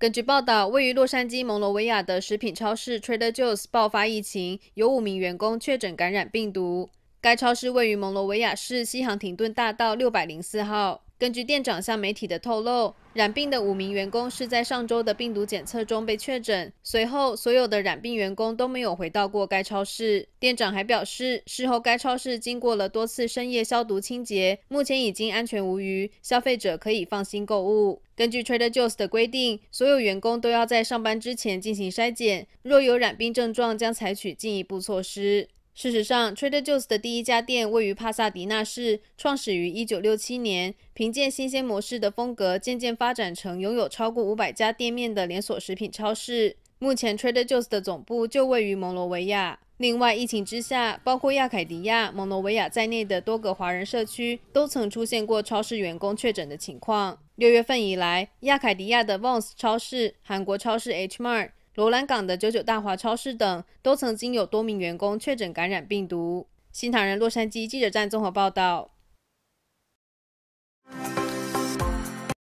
根据报道，位于洛杉矶蒙罗维亚的食品超市 Trader Joe's 爆发疫情，有五名员工确诊感染病毒。该超市位于蒙罗维亚市西航廷顿大道六百零四号。根据店长向媒体的透露，染病的五名员工是在上周的病毒检测中被确诊。随后，所有的染病员工都没有回到过该超市。店长还表示，事后该超市经过了多次深夜消毒清洁，目前已经安全无虞，消费者可以放心购物。根据 Trader Joe's 的规定，所有员工都要在上班之前进行筛检，若有染病症状，将采取进一步措施。事实上，Trader Joe's 的第一家店位于帕萨迪纳市，创始于1967年。凭借新鲜模式的风格，渐渐发展成拥有超过500家店面的连锁食品超市。目前，Trader Joe's 的总部就位于蒙罗维亚。另外，疫情之下，包括亚凯迪亚、蒙罗维亚在内的多个华人社区都曾出现过超市员工确诊的情况。六月份以来，亚凯迪亚的 Vons 超市、韩国超市 H Mart。罗兰港的九九大华超市等都曾经有多名员工确诊感染病毒。新唐人洛杉矶记者站综合报道。